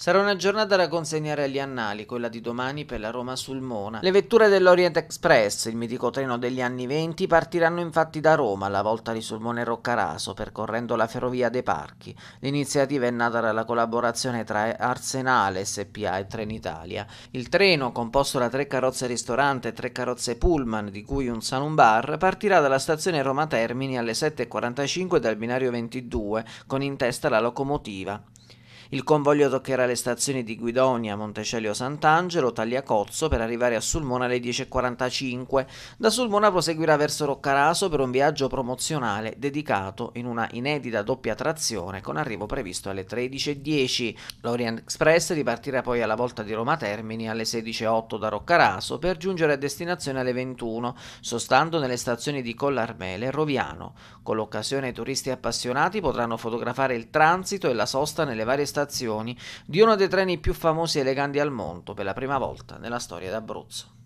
Sarà una giornata da consegnare agli annali, quella di domani per la Roma Sulmona. Le vetture dell'Orient Express, il mitico treno degli anni venti, partiranno infatti da Roma alla volta di Sulmone Roccaraso, percorrendo la ferrovia dei parchi. L'iniziativa è nata dalla collaborazione tra Arsenale SPA e Trenitalia. Il treno, composto da tre carrozze ristorante e tre carrozze pullman, di cui un saloon bar, partirà dalla stazione Roma Termini alle 7.45 dal binario 22, con in testa la locomotiva. Il convoglio toccherà le stazioni di Guidonia, Montecelio Sant'Angelo, Tagliacozzo per arrivare a Sulmona alle 10.45. Da Sulmona proseguirà verso Roccaraso per un viaggio promozionale dedicato in una inedita doppia trazione con arrivo previsto alle 13.10. L'Orient Express ripartirà poi alla volta di Roma Termini alle 16.08 da Roccaraso per giungere a destinazione alle 21, sostando nelle stazioni di Collarmele e Roviano. Con l'occasione i turisti appassionati potranno fotografare il transito e la sosta nelle varie stazioni stazioni di uno dei treni più famosi e eleganti al mondo per la prima volta nella storia d'Abruzzo.